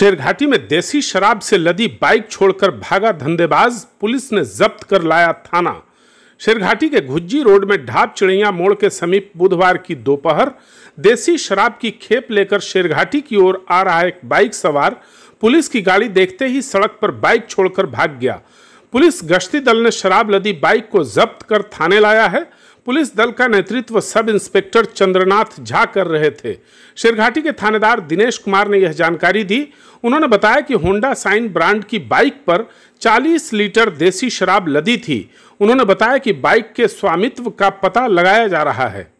शेरघाटी में देसी शराब से लदी बाइक छोड़कर भागा धंधेबाज पुलिस ने जब्त कर लाया थाना शेरघाटी के घुज्जी रोड में ढाप चिड़िया मोड़ के समीप बुधवार की दोपहर देसी शराब की खेप लेकर शेरघाटी की ओर आ रहा एक बाइक सवार पुलिस की गाड़ी देखते ही सड़क पर बाइक छोड़कर भाग गया पुलिस गश्ती दल ने शराब लदी बाइक को जब्त कर थाने लाया है पुलिस दल का नेतृत्व सब इंस्पेक्टर चंद्रनाथ झा कर रहे थे शेरघाटी के थानेदार दिनेश कुमार ने यह जानकारी दी उन्होंने बताया कि होंडा साइन ब्रांड की बाइक पर 40 लीटर देसी शराब लदी थी उन्होंने बताया कि बाइक के स्वामित्व का पता लगाया जा रहा है